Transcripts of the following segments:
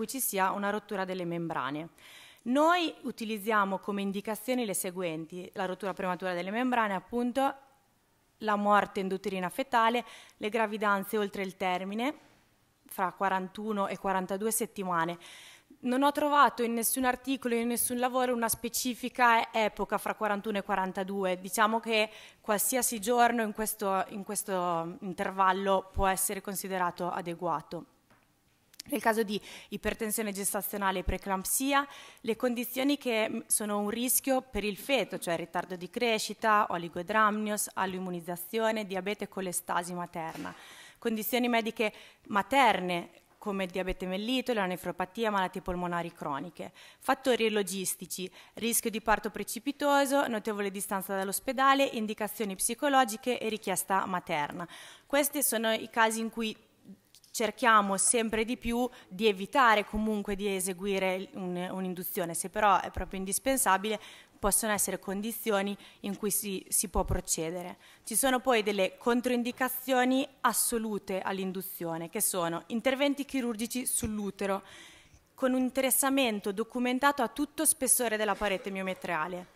cui ci sia una rottura delle membrane. Noi utilizziamo come indicazioni le seguenti, la rottura prematura delle membrane, appunto, la morte endoterina fetale, le gravidanze oltre il termine, fra 41 e 42 settimane. Non ho trovato in nessun articolo, in nessun lavoro una specifica epoca fra 41 e 42. Diciamo che qualsiasi giorno in questo, in questo intervallo può essere considerato adeguato. Nel caso di ipertensione gestazionale e preeclampsia, le condizioni che mm, sono un rischio per il feto, cioè ritardo di crescita, oligodramnios, alloimmunizzazione, diabete e colestasi materna. Condizioni mediche materne come il diabete mellito, la nefropatia, malattie polmonari croniche. Fattori logistici, rischio di parto precipitoso, notevole distanza dall'ospedale, indicazioni psicologiche e richiesta materna. Questi sono i casi in cui cerchiamo sempre di più di evitare comunque di eseguire un'induzione, se però è proprio indispensabile possono essere condizioni in cui si, si può procedere. Ci sono poi delle controindicazioni assolute all'induzione, che sono interventi chirurgici sull'utero, con un interessamento documentato a tutto spessore della parete miometriale,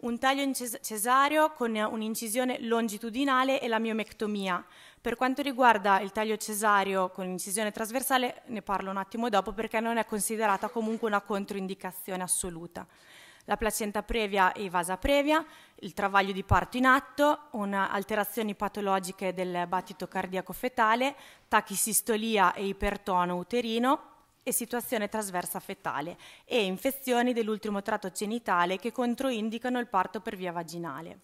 un taglio cesareo con eh, un'incisione longitudinale e la miomectomia. Per quanto riguarda il taglio cesareo con incisione trasversale, ne parlo un attimo dopo perché non è considerata comunque una controindicazione assoluta. La placenta previa e vasa previa, il travaglio di parto in atto, alterazioni patologiche del battito cardiaco fetale, tachissistolia e ipertono uterino, e situazione trasversa fetale e infezioni dell'ultimo tratto genitale che controindicano il parto per via vaginale.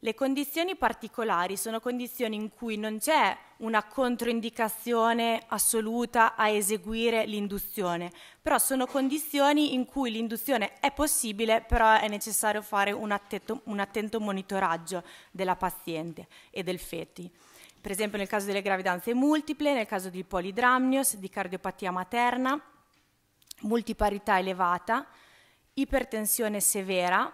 Le condizioni particolari sono condizioni in cui non c'è una controindicazione assoluta a eseguire l'induzione, però sono condizioni in cui l'induzione è possibile, però è necessario fare un attento, un attento monitoraggio della paziente e del feti per esempio nel caso delle gravidanze multiple, nel caso di polidramnios, di cardiopatia materna, multiparità elevata, ipertensione severa,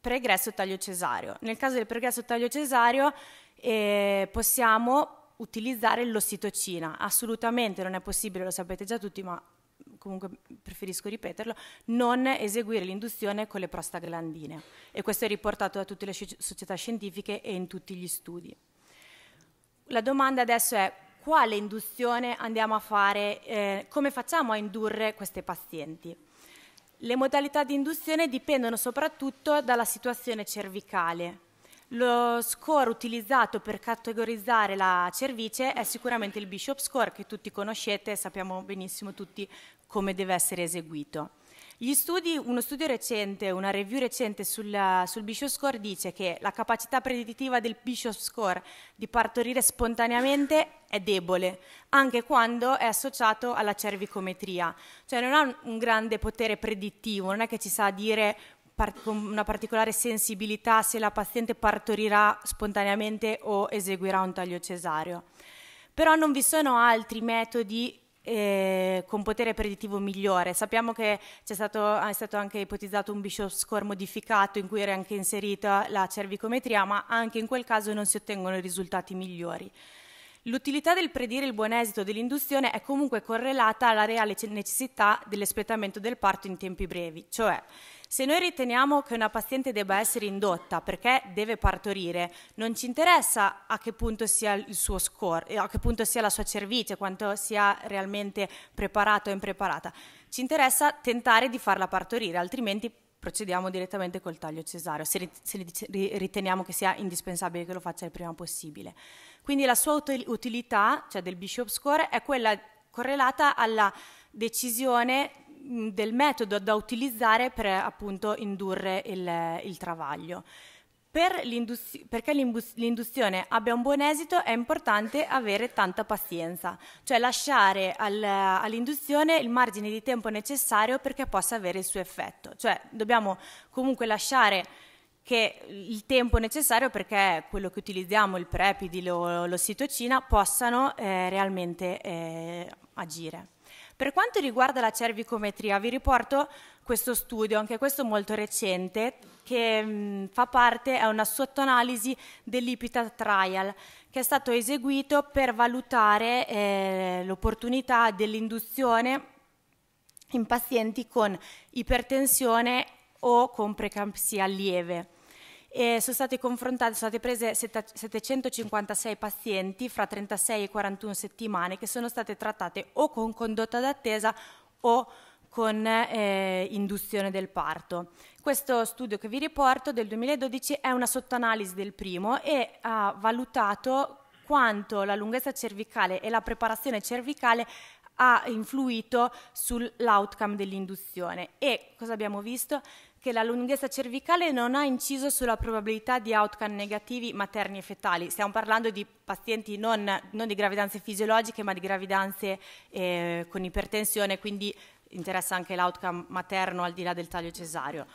pregresso taglio cesareo. Nel caso del pregresso taglio cesareo eh, possiamo utilizzare l'ossitocina. Assolutamente non è possibile, lo sapete già tutti, ma comunque preferisco ripeterlo, non eseguire l'induzione con le prostaglandine. E questo è riportato da tutte le società scientifiche e in tutti gli studi la domanda adesso è quale induzione andiamo a fare, eh, come facciamo a indurre queste pazienti. Le modalità di induzione dipendono soprattutto dalla situazione cervicale. Lo score utilizzato per categorizzare la cervice è sicuramente il Bishop Score che tutti conoscete e sappiamo benissimo tutti come deve essere eseguito. Gli Studi, uno studio recente, una review recente sulla, sul Bishop Score dice che la capacità predittiva del Bishop Score di partorire spontaneamente è debole, anche quando è associato alla cervicometria, cioè non ha un grande potere predittivo, non è che ci sa dire con una particolare sensibilità se la paziente partorirà spontaneamente o eseguirà un taglio cesareo. Però non vi sono altri metodi eh, con potere predittivo migliore. Sappiamo che stato, ah, è stato anche ipotizzato un Bishop score modificato in cui era anche inserita la cervicometria, ma anche in quel caso non si ottengono risultati migliori. L'utilità del predire il buon esito dell'induzione è comunque correlata alla reale necessità dell'espletamento del parto in tempi brevi, cioè se noi riteniamo che una paziente debba essere indotta perché deve partorire, non ci interessa a che punto sia il suo score, eh, a che punto sia la sua cervice, quanto sia realmente preparata o impreparata. Ci interessa tentare di farla partorire, altrimenti procediamo direttamente col taglio cesareo, se, riteniamo che sia indispensabile che lo faccia il prima possibile. Quindi la sua utilità, cioè del Bishop Score, è quella correlata alla decisione Mm, del metodo da utilizzare per appunto indurre il, il travaglio. Per perché l'induzione abbia un buon esito è importante avere tanta pazienza, cioè lasciare al, all'induzione il margine di tempo necessario perché possa avere il suo effetto. Cioè dobbiamo comunque lasciare che il tempo necessario perché quello che utilizziamo, il prepidilo, l'ossitocina, possano eh, realmente eh, agire. Per quanto riguarda la cervicometria, vi riporto questo studio, anche questo molto recente, che mh, mm, fa parte, è una sottoanalisi dell'IPITA trial, che è stato eseguito per valutare eh, l'opportunità dell'induzione in pazienti con ipertensione o con precampsia lieve. E sono state confrontate, sono state prese 756 pazienti fra 36 e 41 settimane che sono state trattate o con condotta d'attesa o con eh, induzione del parto. Questo studio che vi riporto del 2012 è una sottoanalisi del primo e ha valutato quanto la lunghezza cervicale e la preparazione cervicale ha influito sull'outcome dell'induzione e cosa abbiamo visto? che la lunghezza cervicale non ha inciso sulla probabilità di outcome negativi materni e fetali. Stiamo parlando di pazienti non, non di gravidanze fisiologiche, ma di gravidanze eh, con ipertensione, quindi interessa anche l'outcome materno al di là del taglio cesario.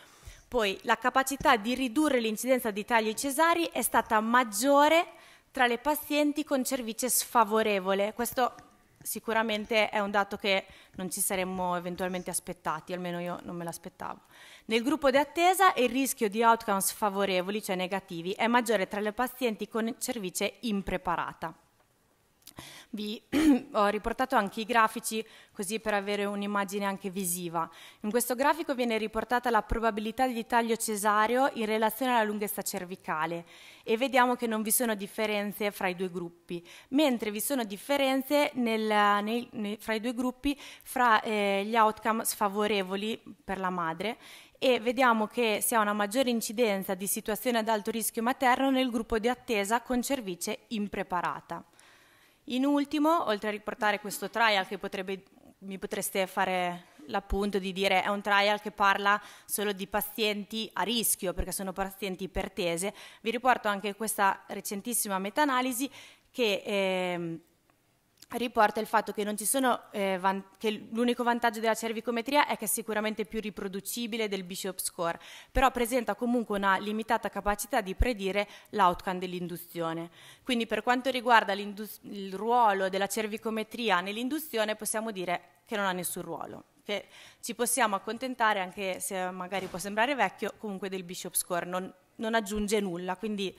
Poi la capacità di ridurre l'incidenza di tagli cesari è stata maggiore tra le pazienti con cervice sfavorevole. Questo sicuramente è un dato che non ci saremmo eventualmente aspettati, almeno io non me l'aspettavo. Nel gruppo di attesa il rischio di outcomes favorevoli, cioè negativi, è maggiore tra le pazienti con cervice impreparata. Vi ho riportato anche i grafici così per avere un'immagine anche visiva. In questo grafico viene riportata la probabilità di taglio cesareo in relazione alla lunghezza cervicale e vediamo che non vi sono differenze fra i due gruppi, mentre vi sono differenze nel, nel, nel, fra i due gruppi fra eh, gli outcome sfavorevoli per la madre e vediamo che si ha una maggiore incidenza di situazione ad alto rischio materno nel gruppo di attesa con cervice impreparata. In ultimo, oltre a riportare questo trial che potrebbe, mi potreste fare l'appunto di dire è un trial che parla solo di pazienti a rischio perché sono pazienti ipertese, vi riporto anche questa recentissima meta-analisi che... Eh, riporta il fatto che, eh, van- che, l'unico vantaggio della cervicometria è che è sicuramente più riproducibile del Bishop score, però presenta comunque una limitata capacità di predire l'outcome dell'induzione. Quindi per quanto riguarda il ruolo della cervicometria nell'induzione possiamo dire che non ha nessun ruolo che ci possiamo accontentare, anche se magari può sembrare vecchio, comunque del Bishop Score, non, non aggiunge nulla, quindi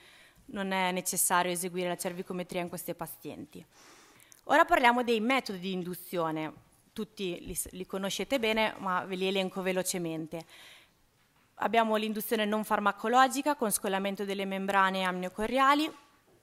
non è necessario eseguire la cervicometria in questi pazienti. Ora parliamo dei metodi di induzione, tutti li, li conoscete bene ma ve li elenco velocemente. Abbiamo l'induzione non farmacologica con scolamento delle membrane amniocorriali,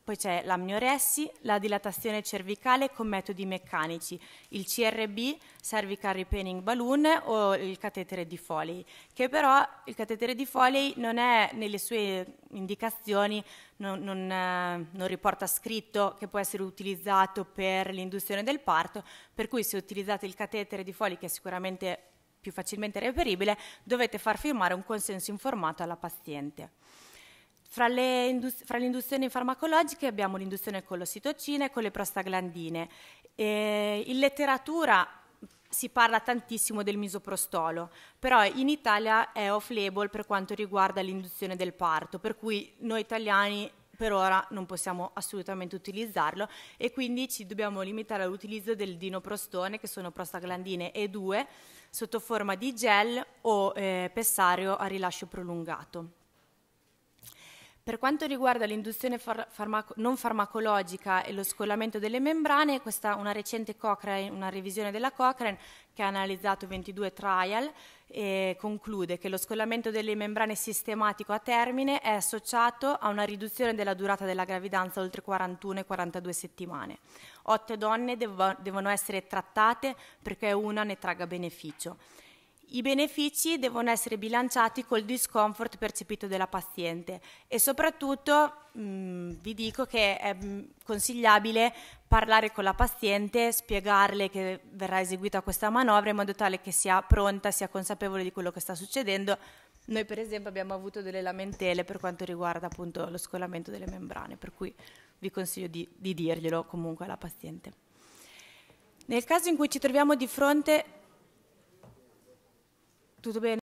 poi c'è l'amnioressi, la dilatazione cervicale con metodi meccanici, il CRB, cervical repainting balloon o il catetere di Foley, che però il catetere di Foley non è nelle sue indicazioni, non, non, eh, non riporta scritto che può essere utilizzato per l'induzione del parto, per cui se utilizzate il catetere di Foley, che è sicuramente più facilmente reperibile, dovete far firmare un consenso informato alla paziente. Fra le, indust- fra le induzioni farmacologiche abbiamo l'induzione con l'ossitocina e con le prostaglandine. E in letteratura si parla tantissimo del misoprostolo, però in Italia è off-label per quanto riguarda l'induzione del parto, per cui noi italiani per ora non possiamo assolutamente utilizzarlo e quindi ci dobbiamo limitare all'utilizzo del dinoprostone, che sono prostaglandine E2, sotto forma di gel o eh, pessario a rilascio prolungato. Per quanto riguarda l'induzione far- farmaco- non farmacologica e lo scollamento delle membrane, questa una recente Cochrane, una revisione della Cochrane che ha analizzato 22 trial eh, conclude che lo scollamento delle membrane sistematico a termine è associato a una riduzione della durata della gravidanza oltre 41 e 42 settimane. Otto donne devo- devono essere trattate perché una ne traga beneficio. I benefici devono essere bilanciati col discomfort percepito della paziente e soprattutto mh, mm, vi dico che è mm, consigliabile parlare con la paziente, spiegarle che verrà eseguita questa manovra in modo tale che sia pronta, sia consapevole di quello che sta succedendo. Noi per esempio abbiamo avuto delle lamentele per quanto riguarda appunto lo scolamento delle membrane, per cui vi consiglio di, di dirglielo comunque alla paziente. Nel caso in cui ci troviamo di fronte tutto bene?